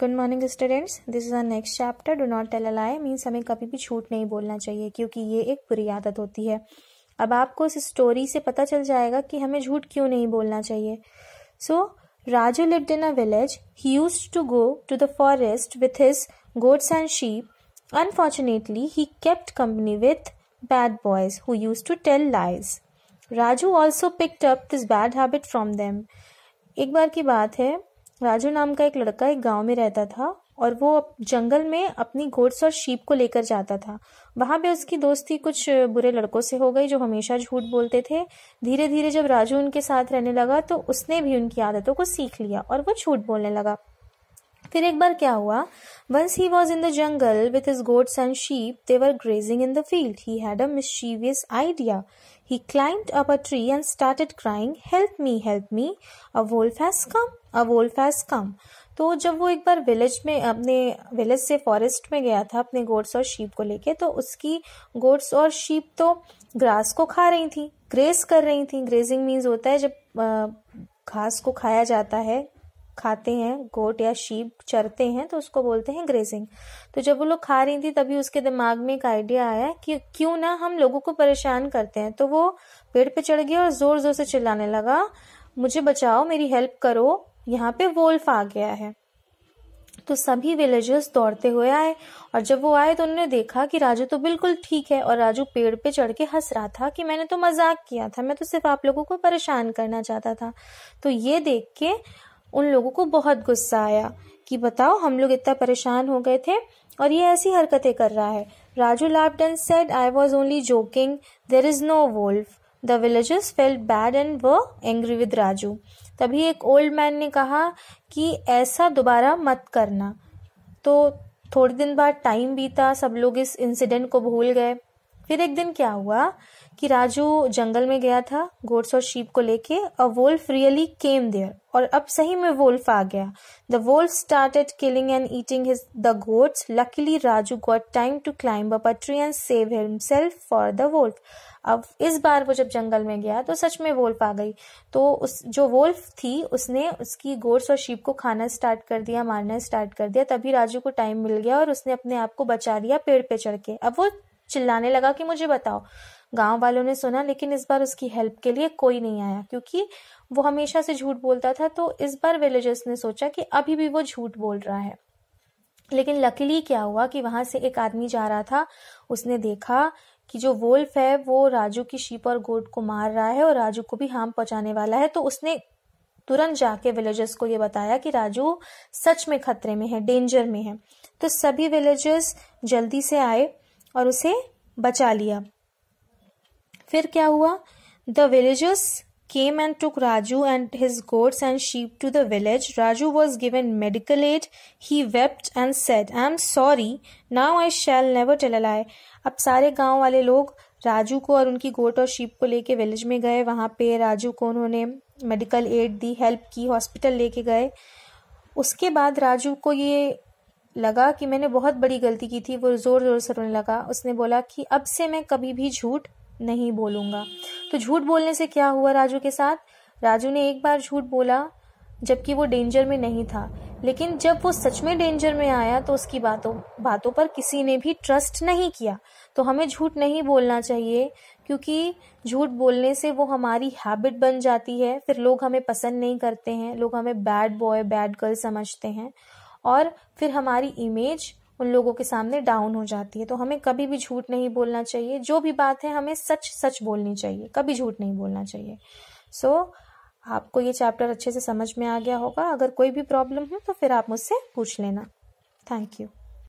good morning students this is a next chapter do not tell a lie means हमें कभी भी झूठ नहीं बोलना चाहिए क्योंकि ये एक बुरी आदत होती है अब आपको इस स्टोरी से पता चल जाएगा कि हमें झूठ क्यों नहीं बोलना चाहिए सो Raju lived in a village he used to go to the forest with his goats and sheep unfortunately he kept company with bad boys who used to tell lies Raju also picked up this bad habit from them एक बार की बात है राजू नाम का एक लड़का एक गांव में रहता था और वो जंगल में अपनी घोड़स और शीप को लेकर जाता था वहां पे उसकी दोस्ती कुछ बुरे लड़कों से हो गई जो हमेशा झूठ बोलते थे धीरे धीरे जब राजू उनके साथ रहने लगा तो उसने भी उनकी आदतों को सीख लिया और वो झूठ बोलने लगा फिर एक बार क्या हुआ once he was in the jungle with his goats and sheep they were grazing in the field he had a mischievous idea he climbed up a tree and started crying help me help me a wolf has come a wolf has come तो जब वो एक बार village में अपने village से forest में गया था अपने गोड्स और शीप को लेके तो उसकी गोड्स और शीप तो ग्रास को खा रही थी ग्रेस कर रही थी ग्रेजिंग मीन्स होता है जब घास को खाया जाता है खाते हैं गोट या शीप चरते हैं तो उसको बोलते हैं ग्रेजिंग तो जब वो लोग खा रही थी तभी उसके दिमाग में एक आइडिया आया कि क्यों ना हम लोगों को परेशान करते हैं तो वो पेड़ पे चढ़ गया और जोर जोर से चिल्लाने लगा मुझे बचाओ मेरी हेल्प करो यहाँ पे वोल्फ आ गया है तो सभी विलेजर्स दौड़ते हुए आए और जब वो आए तो उन्होंने देखा कि राजू तो बिल्कुल ठीक है और राजू पेड़ पे चढ़ के हंस रहा था कि मैंने तो मजाक किया था मैं तो सिर्फ आप लोगों को परेशान करना चाहता था तो ये देख के उन लोगों को बहुत गुस्सा आया कि बताओ हम लोग इतना परेशान हो गए थे और ये ऐसी हरकतें कर रहा है Raju laughed said I was only joking there is no wolf the villagers felt bad and were angry with Raju तभी एक ओल्ड मैन ने कहा कि ऐसा दोबारा मत करना तो थोड़े दिन बाद टाइम बीता सब लोग इस इंसिडेंट को भूल गए फिर एक दिन क्या हुआ कि राजू जंगल में गया था गोट्स और शीप को लेके a wolf really came there और अब सही में वोल्फ आ गया the wolf started killing and eating his the goats luckily Raju got time to climb up a tree and save himself for the wolf अब इस बार वो जब जंगल में गया तो सच में वोल्फ आ गई तो उस जो वोल्फ थी उसने उसकी गोट्स और शीप को खाना स्टार्ट कर दिया मारना स्टार्ट कर दिया तभी राजू को टाइम मिल गया और उसने अपने आप को बचा लिया पेड़ पे चढ़ के अब वो चिल्लाने लगा कि मुझे बताओ गांव वालों ने सुना लेकिन इस बार उसकी हेल्प के लिए कोई नहीं आया क्योंकि वो हमेशा से झूठ बोलता था तो इस बार विलेजर्स ने सोचा कि अभी भी वो झूठ बोल रहा है लेकिन लकीली क्या हुआ कि वहां से एक आदमी जा रहा था उसने देखा कि जो वोल्फ है वो राजू की शीप और गोट को मार रहा है और राजू को भी हार्म पहुंचाने वाला है तो उसने तुरंत जाके विलेजर्स को ये बताया कि राजू सच में खतरे में है डेंजर में है तो सभी विलेजर्स जल्दी से आए और उसे बचा लिया फिर क्या हुआ the villagers came and took Raju and his goats and sheep to the village Raju was given medical aid he wept and said I am sorry now I shall never tell a lie अब सारे गांव वाले लोग राजू को और उनकी गोट और शीप को लेके विलेज में गए वहां पे राजू को उन्होंने मेडिकल एड दी हेल्प की हॉस्पिटल लेके गए उसके बाद राजू को ये लगा कि मैंने बहुत बड़ी गलती की थी वो ज़ोर ज़ोर से रोने लगा उसने बोला कि अब से मैं कभी भी झूठ नहीं बोलूँगा तो झूठ बोलने से क्या हुआ राजू के साथ राजू ने एक बार झूठ बोला जबकि वो डेंजर में नहीं था लेकिन जब वो सच में डेंजर में आया तो उसकी बातों बातों पर किसी ने भी ट्रस्ट नहीं किया तो हमें झूठ नहीं बोलना चाहिए क्योंकि झूठ बोलने से वो हमारी हैबिट बन जाती है फिर लोग हमें पसंद नहीं करते हैं लोग हमें बैड बॉय बैड गर्ल समझते हैं और फिर हमारी इमेज उन लोगों के सामने डाउन हो जाती है तो हमें कभी भी झूठ नहीं बोलना चाहिए जो भी बात है हमें सच सच बोलनी चाहिए कभी झूठ नहीं बोलना चाहिए सो so, आपको ये चैप्टर अच्छे से समझ में आ गया होगा अगर कोई भी प्रॉब्लम हो तो फिर आप मुझसे पूछ लेना थैंक यू